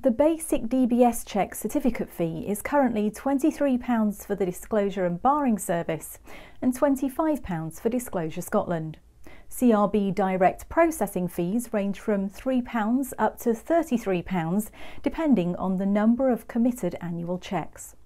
The basic DBS check certificate fee is currently £23 for the Disclosure and Barring Service and £25 for Disclosure Scotland. CRB direct processing fees range from £3 up to £33 depending on the number of committed annual checks.